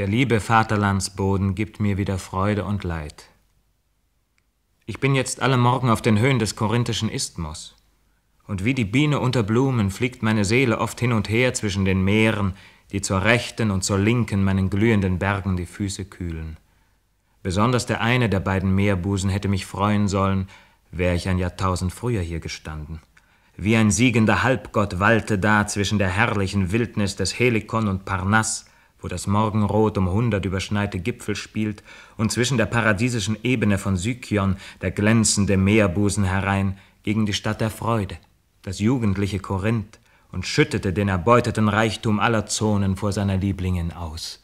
Der liebe Vaterlandsboden gibt mir wieder Freude und Leid. Ich bin jetzt alle Morgen auf den Höhen des korinthischen Isthmus. Und wie die Biene unter Blumen fliegt meine Seele oft hin und her zwischen den Meeren, die zur rechten und zur linken meinen glühenden Bergen die Füße kühlen. Besonders der eine der beiden Meerbusen hätte mich freuen sollen, wäre ich ein Jahrtausend früher hier gestanden. Wie ein siegender Halbgott walte da zwischen der herrlichen Wildnis des Helikon und Parnass wo das Morgenrot um hundert überschneite Gipfel spielt und zwischen der paradiesischen Ebene von Sykion der glänzende Meerbusen herein gegen die Stadt der Freude, das jugendliche Korinth, und schüttete den erbeuteten Reichtum aller Zonen vor seiner Lieblingin aus.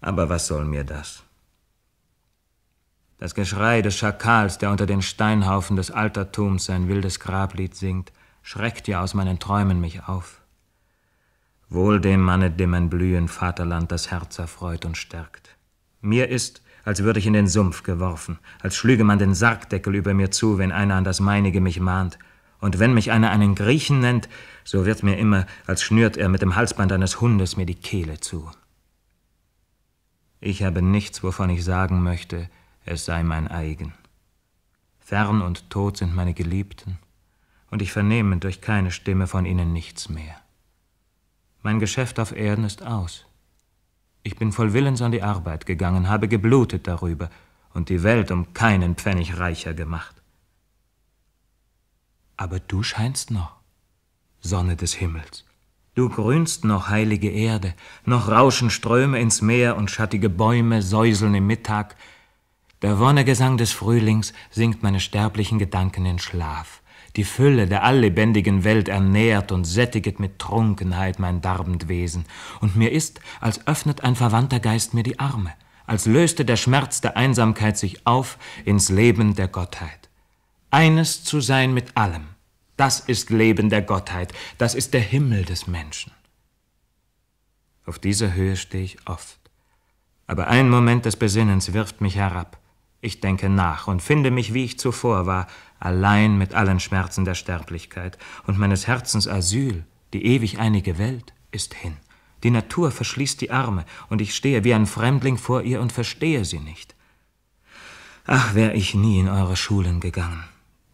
Aber was soll mir das? Das Geschrei des Schakals, der unter den Steinhaufen des Altertums sein wildes Grablied singt, schreckt ja aus meinen Träumen mich auf. Wohl dem Manne, dem ein blühend Vaterland das Herz erfreut und stärkt. Mir ist, als würde ich in den Sumpf geworfen, als schlüge man den Sargdeckel über mir zu, wenn einer an das Meinige mich mahnt. Und wenn mich einer einen Griechen nennt, so wird mir immer, als schnürt er mit dem Halsband eines Hundes mir die Kehle zu. Ich habe nichts, wovon ich sagen möchte, es sei mein eigen. Fern und tot sind meine Geliebten, und ich vernehme durch keine Stimme von ihnen nichts mehr. Mein Geschäft auf Erden ist aus. Ich bin voll Willens an die Arbeit gegangen, habe geblutet darüber und die Welt um keinen Pfennig reicher gemacht. Aber du scheinst noch, Sonne des Himmels. Du grünst noch, heilige Erde, noch rauschen Ströme ins Meer und schattige Bäume säuseln im Mittag. Der Wonnegesang des Frühlings singt meine sterblichen Gedanken in Schlaf die Fülle der alllebendigen Welt ernährt und sättiget mit Trunkenheit mein darbend Wesen, und mir ist, als öffnet ein verwandter Geist mir die Arme, als löste der Schmerz der Einsamkeit sich auf ins Leben der Gottheit. Eines zu sein mit allem, das ist Leben der Gottheit, das ist der Himmel des Menschen. Auf dieser Höhe stehe ich oft, aber ein Moment des Besinnens wirft mich herab, ich denke nach und finde mich, wie ich zuvor war, allein mit allen Schmerzen der Sterblichkeit, und meines Herzens Asyl, die ewig einige Welt, ist hin. Die Natur verschließt die Arme, und ich stehe wie ein Fremdling vor ihr und verstehe sie nicht. Ach, wär ich nie in eure Schulen gegangen.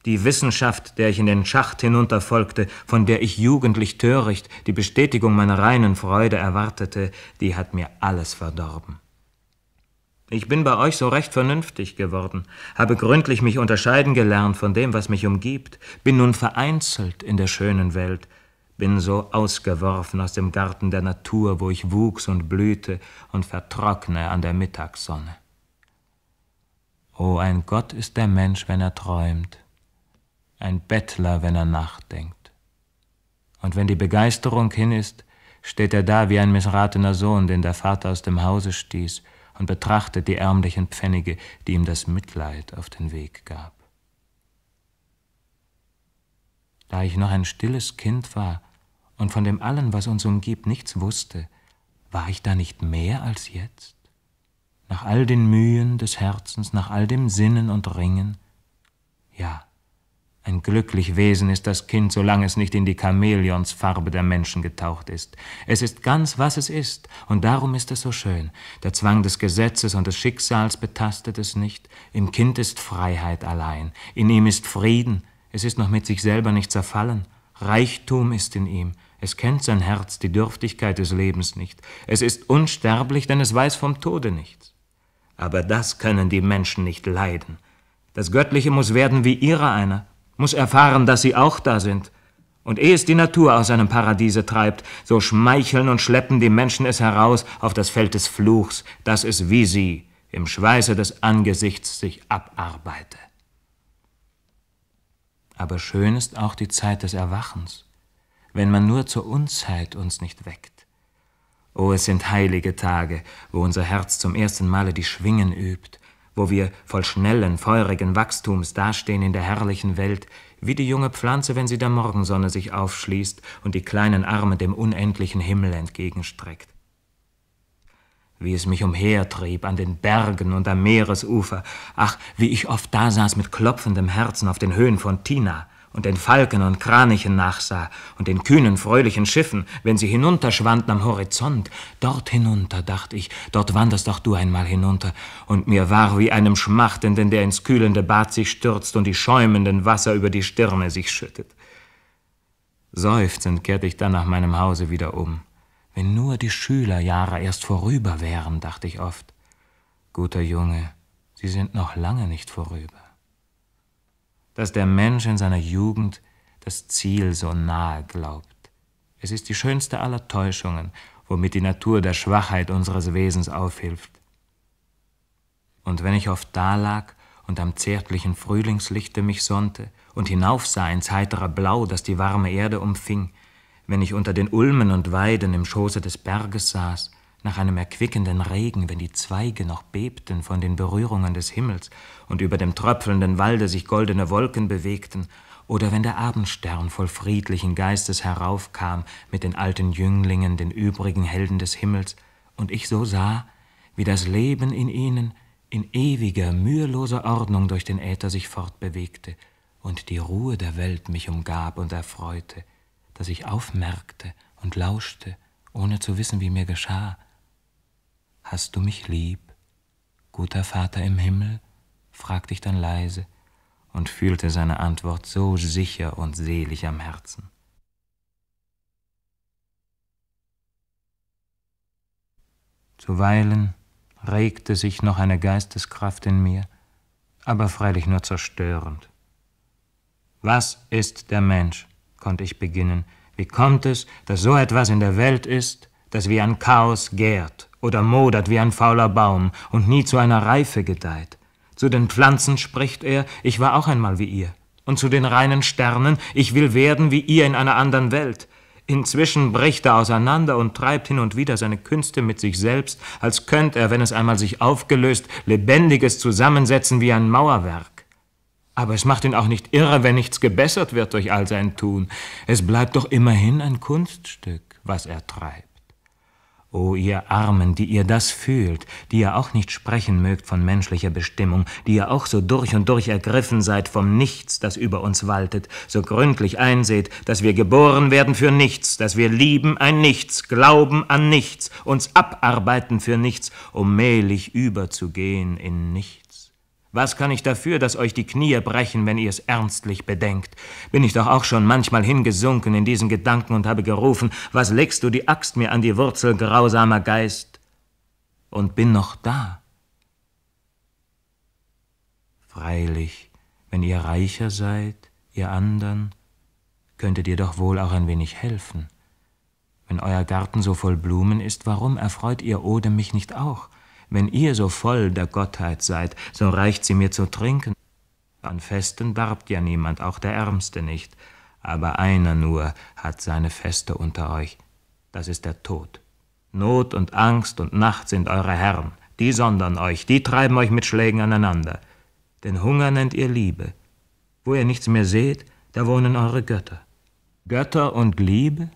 Die Wissenschaft, der ich in den Schacht hinunterfolgte, von der ich jugendlich töricht die Bestätigung meiner reinen Freude erwartete, die hat mir alles verdorben. Ich bin bei euch so recht vernünftig geworden, habe gründlich mich unterscheiden gelernt von dem, was mich umgibt, bin nun vereinzelt in der schönen Welt, bin so ausgeworfen aus dem Garten der Natur, wo ich wuchs und blühte und vertrockne an der Mittagssonne. O oh, ein Gott ist der Mensch, wenn er träumt, ein Bettler, wenn er nachdenkt. Und wenn die Begeisterung hin ist, steht er da wie ein missratener Sohn, den der Vater aus dem Hause stieß, und betrachtet die ärmlichen Pfennige, die ihm das Mitleid auf den Weg gab. Da ich noch ein stilles Kind war und von dem allen, was uns umgibt, nichts wusste, war ich da nicht mehr als jetzt? Nach all den Mühen des Herzens, nach all dem Sinnen und Ringen? Ja, ein glücklich Wesen ist das Kind, solange es nicht in die Chamäleonsfarbe der Menschen getaucht ist. Es ist ganz, was es ist, und darum ist es so schön. Der Zwang des Gesetzes und des Schicksals betastet es nicht. Im Kind ist Freiheit allein, in ihm ist Frieden, es ist noch mit sich selber nicht zerfallen. Reichtum ist in ihm, es kennt sein Herz die Dürftigkeit des Lebens nicht. Es ist unsterblich, denn es weiß vom Tode nichts. Aber das können die Menschen nicht leiden. Das Göttliche muss werden wie ihrer einer, muss erfahren, dass sie auch da sind. Und ehe es die Natur aus seinem Paradiese treibt, so schmeicheln und schleppen die Menschen es heraus auf das Feld des Fluchs, dass es wie sie im Schweiße des Angesichts sich abarbeite. Aber schön ist auch die Zeit des Erwachens, wenn man nur zur Unzeit uns nicht weckt. oh, es sind heilige Tage, wo unser Herz zum ersten Male die Schwingen übt wo wir voll schnellen, feurigen Wachstums dastehen in der herrlichen Welt, wie die junge Pflanze, wenn sie der Morgensonne sich aufschließt und die kleinen Arme dem unendlichen Himmel entgegenstreckt. Wie es mich umhertrieb an den Bergen und am Meeresufer, ach, wie ich oft dasaß mit klopfendem Herzen auf den Höhen von Tina, und den Falken und Kranichen nachsah und den kühnen, fröhlichen Schiffen, wenn sie hinunterschwanden am Horizont. Dort hinunter, dachte ich, dort wanderst auch du einmal hinunter. Und mir war wie einem Schmachtenden, der ins kühlende Bad sich stürzt und die schäumenden Wasser über die Stirne sich schüttet. Seufzend kehrte ich dann nach meinem Hause wieder um. Wenn nur die Schülerjahre erst vorüber wären, dachte ich oft. Guter Junge, sie sind noch lange nicht vorüber dass der Mensch in seiner Jugend das Ziel so nahe glaubt. Es ist die schönste aller Täuschungen, womit die Natur der Schwachheit unseres Wesens aufhilft. Und wenn ich oft dalag und am zärtlichen Frühlingslichte mich sonnte und hinaufsah ins heitere Blau, das die warme Erde umfing, wenn ich unter den Ulmen und Weiden im Schoße des Berges saß nach einem erquickenden Regen, wenn die Zweige noch bebten von den Berührungen des Himmels und über dem tröpfelnden Walde sich goldene Wolken bewegten, oder wenn der Abendstern voll friedlichen Geistes heraufkam mit den alten Jünglingen, den übrigen Helden des Himmels, und ich so sah, wie das Leben in ihnen in ewiger, müheloser Ordnung durch den Äther sich fortbewegte und die Ruhe der Welt mich umgab und erfreute, dass ich aufmerkte und lauschte, ohne zu wissen, wie mir geschah, Hast du mich lieb? Guter Vater im Himmel? fragte ich dann leise und fühlte seine Antwort so sicher und selig am Herzen. Zuweilen regte sich noch eine Geisteskraft in mir, aber freilich nur zerstörend. Was ist der Mensch? konnte ich beginnen. Wie kommt es, dass so etwas in der Welt ist? das wie ein Chaos gärt oder modert wie ein fauler Baum und nie zu einer Reife gedeiht. Zu den Pflanzen spricht er, ich war auch einmal wie ihr. Und zu den reinen Sternen, ich will werden wie ihr in einer anderen Welt. Inzwischen bricht er auseinander und treibt hin und wieder seine Künste mit sich selbst, als könnt er, wenn es einmal sich aufgelöst, Lebendiges zusammensetzen wie ein Mauerwerk. Aber es macht ihn auch nicht irre, wenn nichts gebessert wird durch all sein Tun. Es bleibt doch immerhin ein Kunststück, was er treibt. O ihr Armen, die ihr das fühlt, die ihr auch nicht sprechen mögt von menschlicher Bestimmung, die ihr auch so durch und durch ergriffen seid vom Nichts, das über uns waltet, so gründlich einseht, dass wir geboren werden für nichts, dass wir lieben ein Nichts, glauben an nichts, uns abarbeiten für nichts, um mählich überzugehen in nichts. Was kann ich dafür, dass euch die Knie brechen, wenn ihr es ernstlich bedenkt? Bin ich doch auch schon manchmal hingesunken in diesen Gedanken und habe gerufen, was legst du die Axt mir an die Wurzel, grausamer Geist? Und bin noch da. Freilich, wenn ihr reicher seid, ihr andern, könntet ihr doch wohl auch ein wenig helfen. Wenn euer Garten so voll Blumen ist, warum erfreut ihr Ode mich nicht auch? Wenn ihr so voll der Gottheit seid, so reicht sie mir zu trinken. An Festen darbt ja niemand, auch der Ärmste nicht. Aber einer nur hat seine Feste unter euch. Das ist der Tod. Not und Angst und Nacht sind eure Herren. Die sondern euch, die treiben euch mit Schlägen aneinander. Denn Hunger nennt ihr Liebe. Wo ihr nichts mehr seht, da wohnen eure Götter. Götter und Liebe?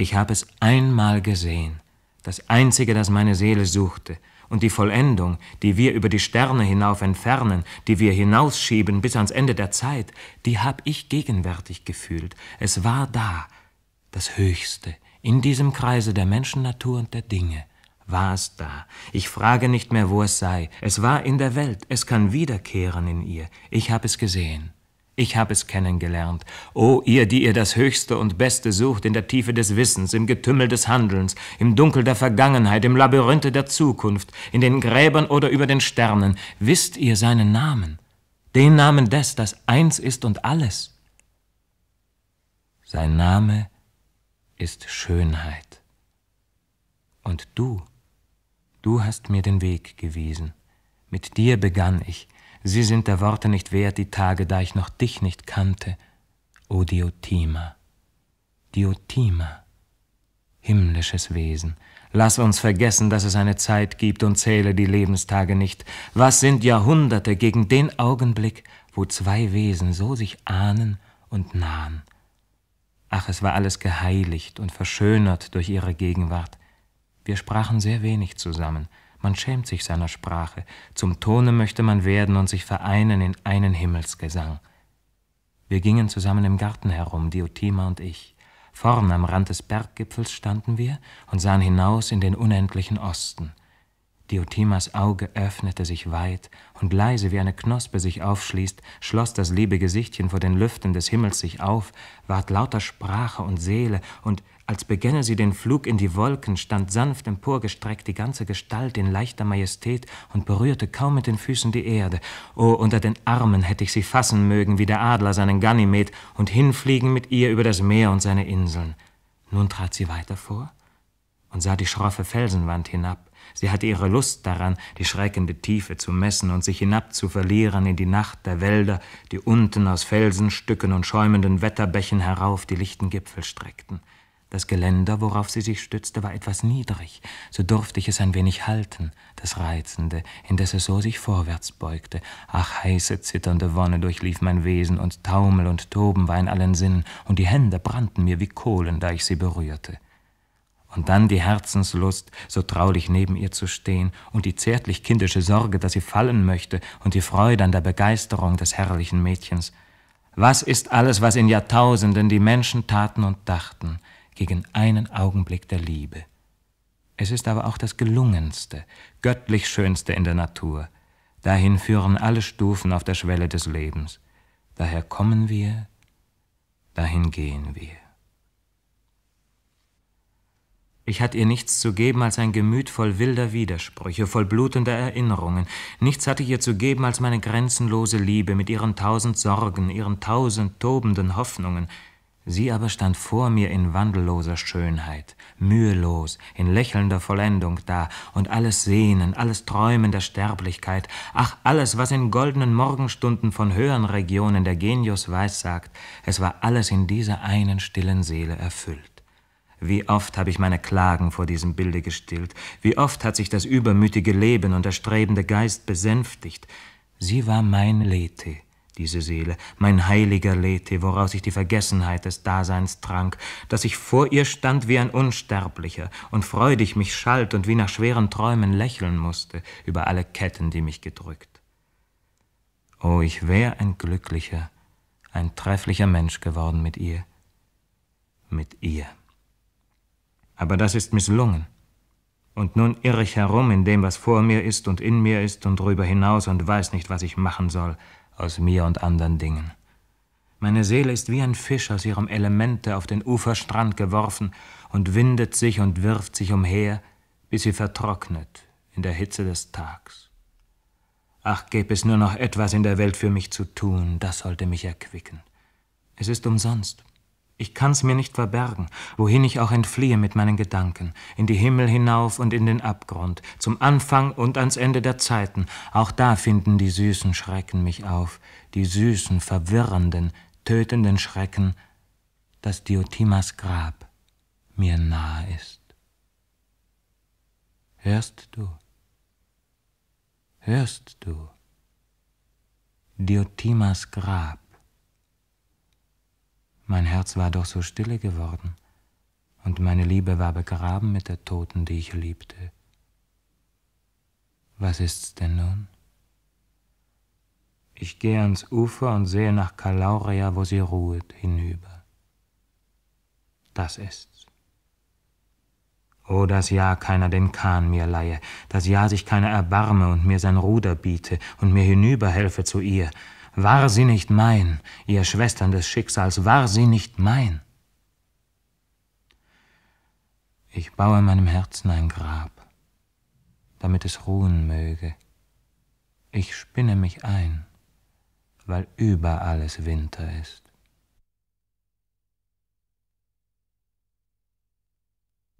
Ich habe es einmal gesehen, das einzige, das meine Seele suchte, und die Vollendung, die wir über die Sterne hinauf entfernen, die wir hinausschieben bis ans Ende der Zeit, die habe ich gegenwärtig gefühlt. Es war da, das Höchste, in diesem Kreise der Menschennatur und der Dinge war es da. Ich frage nicht mehr, wo es sei. Es war in der Welt. Es kann wiederkehren in ihr. Ich habe es gesehen. Ich habe es kennengelernt. O ihr, die ihr das Höchste und Beste sucht in der Tiefe des Wissens, im Getümmel des Handelns, im Dunkel der Vergangenheit, im Labyrinthe der Zukunft, in den Gräbern oder über den Sternen, wisst ihr seinen Namen, den Namen des, das eins ist und alles. Sein Name ist Schönheit. Und du, du hast mir den Weg gewiesen. Mit dir begann ich, Sie sind der Worte nicht wert, die Tage, da ich noch dich nicht kannte. O Diotima, Diotima, himmlisches Wesen, lass uns vergessen, dass es eine Zeit gibt und zähle die Lebenstage nicht. Was sind Jahrhunderte gegen den Augenblick, wo zwei Wesen so sich ahnen und nahen? Ach, es war alles geheiligt und verschönert durch ihre Gegenwart. Wir sprachen sehr wenig zusammen. Man schämt sich seiner Sprache. Zum Tone möchte man werden und sich vereinen in einen Himmelsgesang. Wir gingen zusammen im Garten herum, Diotima und ich. Vorn am Rand des Berggipfels standen wir und sahen hinaus in den unendlichen Osten. Diotimas Auge öffnete sich weit, und leise wie eine Knospe sich aufschließt, schloss das liebe Gesichtchen vor den Lüften des Himmels sich auf, ward lauter Sprache und Seele, und als begänne sie den Flug in die Wolken, stand sanft emporgestreckt die ganze Gestalt in leichter Majestät und berührte kaum mit den Füßen die Erde. Oh, unter den Armen hätte ich sie fassen mögen, wie der Adler seinen Ganymed, und hinfliegen mit ihr über das Meer und seine Inseln. Nun trat sie weiter vor und sah die schroffe Felsenwand hinab. Sie hatte ihre Lust daran, die schreckende Tiefe zu messen und sich hinab zu verlieren in die Nacht der Wälder, die unten aus Felsenstücken und schäumenden Wetterbächen herauf die lichten Gipfel streckten. Das Geländer, worauf sie sich stützte, war etwas niedrig, so durfte ich es ein wenig halten, das Reizende, indes es so sich vorwärts beugte. Ach, heiße, zitternde Wonne durchlief mein Wesen, und Taumel und Toben war in allen Sinnen, und die Hände brannten mir wie Kohlen, da ich sie berührte. Und dann die Herzenslust, so traulich neben ihr zu stehen, und die zärtlich kindische Sorge, dass sie fallen möchte, und die Freude an der Begeisterung des herrlichen Mädchens. Was ist alles, was in Jahrtausenden die Menschen taten und dachten? gegen einen Augenblick der Liebe. Es ist aber auch das gelungenste, göttlich schönste in der Natur. Dahin führen alle Stufen auf der Schwelle des Lebens. Daher kommen wir, dahin gehen wir. Ich hatte ihr nichts zu geben als ein Gemüt voll wilder Widersprüche, voll blutender Erinnerungen. Nichts hatte ich ihr zu geben als meine grenzenlose Liebe mit ihren tausend Sorgen, ihren tausend tobenden Hoffnungen, Sie aber stand vor mir in wandelloser Schönheit, mühelos, in lächelnder Vollendung da, und alles Sehnen, alles Träumen der Sterblichkeit, ach alles, was in goldenen Morgenstunden von höheren Regionen der Genius weissagt, es war alles in dieser einen stillen Seele erfüllt. Wie oft habe ich meine Klagen vor diesem Bilde gestillt, wie oft hat sich das übermütige Leben und der strebende Geist besänftigt. Sie war mein Lethe, diese Seele, mein heiliger Lethe, woraus ich die Vergessenheit des Daseins trank, dass ich vor ihr stand wie ein Unsterblicher und freudig mich schalt und wie nach schweren Träumen lächeln musste über alle Ketten, die mich gedrückt. Oh, ich wäre ein glücklicher, ein trefflicher Mensch geworden mit ihr, mit ihr. Aber das ist misslungen. Und nun irre ich herum in dem, was vor mir ist und in mir ist und drüber hinaus und weiß nicht, was ich machen soll aus mir und anderen Dingen. Meine Seele ist wie ein Fisch aus ihrem Elemente auf den Uferstrand geworfen und windet sich und wirft sich umher, bis sie vertrocknet in der Hitze des Tags. Ach, gäbe es nur noch etwas in der Welt für mich zu tun, das sollte mich erquicken. Es ist umsonst. Ich kann's mir nicht verbergen, wohin ich auch entfliehe mit meinen Gedanken, in die Himmel hinauf und in den Abgrund, zum Anfang und ans Ende der Zeiten, auch da finden die süßen Schrecken mich auf, die süßen, verwirrenden, tötenden Schrecken, dass Diotimas Grab mir nahe ist. Hörst du? Hörst du? Diotimas Grab. Mein Herz war doch so stille geworden, und meine Liebe war begraben mit der Toten, die ich liebte. Was ist's denn nun? Ich gehe ans Ufer und sehe nach Kalauria, wo sie ruhet, hinüber. Das ist's. Oh, dass ja keiner den Kahn mir leihe, dass ja sich keiner erbarme und mir sein Ruder biete und mir hinüberhelfe zu ihr, war sie nicht mein, ihr Schwestern des Schicksals, war sie nicht mein? Ich baue meinem Herzen ein Grab, damit es ruhen möge. Ich spinne mich ein, weil über alles Winter ist.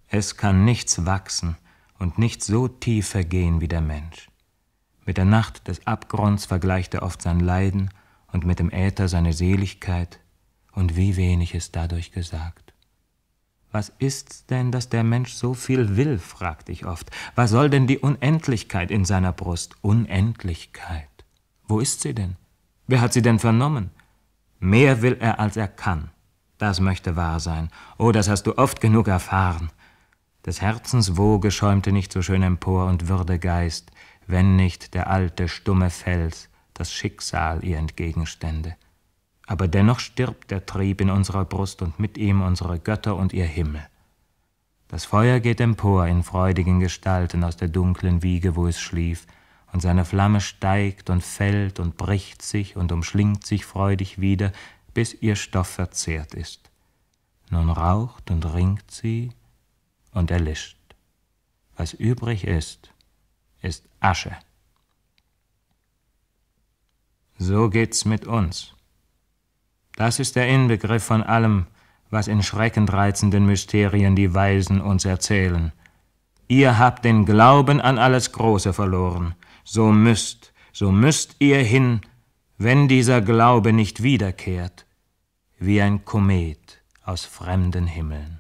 Es kann nichts wachsen und nicht so tiefer gehen wie der Mensch. Mit der Nacht des Abgrunds vergleicht er oft sein Leiden und mit dem Äther seine Seligkeit und wie wenig ist dadurch gesagt. Was ist's denn, dass der Mensch so viel will, fragt ich oft. Was soll denn die Unendlichkeit in seiner Brust? Unendlichkeit. Wo ist sie denn? Wer hat sie denn vernommen? Mehr will er, als er kann. Das möchte wahr sein. Oh, das hast du oft genug erfahren. Des Herzens Woge schäumte nicht so schön empor und würde Geist, wenn nicht der alte stumme Fels, das Schicksal ihr entgegenstände. Aber dennoch stirbt der Trieb in unserer Brust und mit ihm unsere Götter und ihr Himmel. Das Feuer geht empor in freudigen Gestalten aus der dunklen Wiege, wo es schlief, und seine Flamme steigt und fällt und bricht sich und umschlingt sich freudig wieder, bis ihr Stoff verzehrt ist. Nun raucht und ringt sie und erlischt. Was übrig ist, ist Asche. So geht's mit uns. Das ist der Inbegriff von allem, was in schreckendreizenden Mysterien die Weisen uns erzählen. Ihr habt den Glauben an alles Große verloren. So müsst, so müsst ihr hin, wenn dieser Glaube nicht wiederkehrt, wie ein Komet aus fremden Himmeln.